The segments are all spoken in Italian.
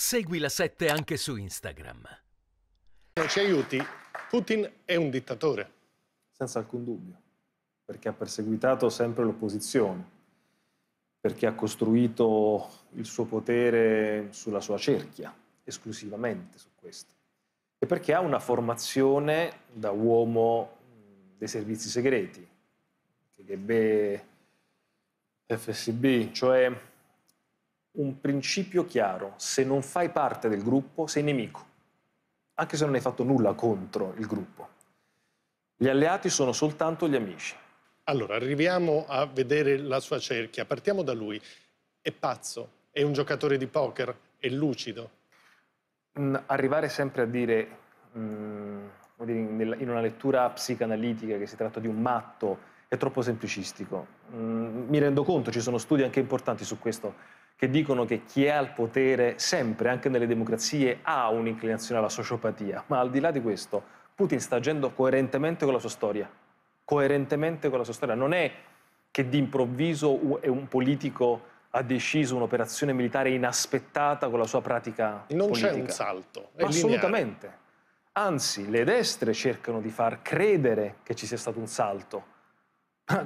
Segui la 7 anche su Instagram. Non ci aiuti, Putin è un dittatore. Senza alcun dubbio, perché ha perseguitato sempre l'opposizione, perché ha costruito il suo potere sulla sua cerchia, esclusivamente su questo, e perché ha una formazione da uomo dei servizi segreti, KGB, FSB, cioè un principio chiaro, se non fai parte del gruppo sei nemico, anche se non hai fatto nulla contro il gruppo. Gli alleati sono soltanto gli amici. Allora, arriviamo a vedere la sua cerchia, partiamo da lui. È pazzo, è un giocatore di poker, è lucido. Mm, arrivare sempre a dire... Mm, in una lettura psicanalitica che si tratta di un matto è troppo semplicistico. Mm, mi rendo conto, ci sono studi anche importanti su questo, che dicono che chi è al potere sempre, anche nelle democrazie, ha un'inclinazione alla sociopatia. Ma al di là di questo, Putin sta agendo coerentemente con la sua storia. Coerentemente con la sua storia. Non è che d'improvviso un politico ha deciso un'operazione militare inaspettata con la sua pratica non politica. Non c'è un salto. Assolutamente. Lineare. Anzi, le destre cercano di far credere che ci sia stato un salto.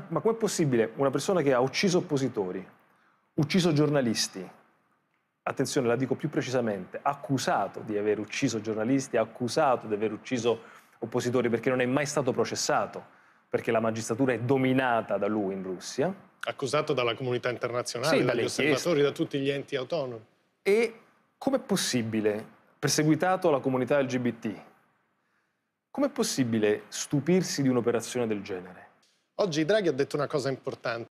Ma com'è possibile una persona che ha ucciso oppositori, ucciso giornalisti, attenzione, la dico più precisamente, accusato di aver ucciso giornalisti, accusato di aver ucciso oppositori perché non è mai stato processato, perché la magistratura è dominata da lui in Russia. Accusato dalla comunità internazionale, sì, dagli osservatori, da tutti gli enti autonomi. E com'è possibile, perseguitato la comunità LGBT, Com'è possibile stupirsi di un'operazione del genere? Oggi Draghi ha detto una cosa importante.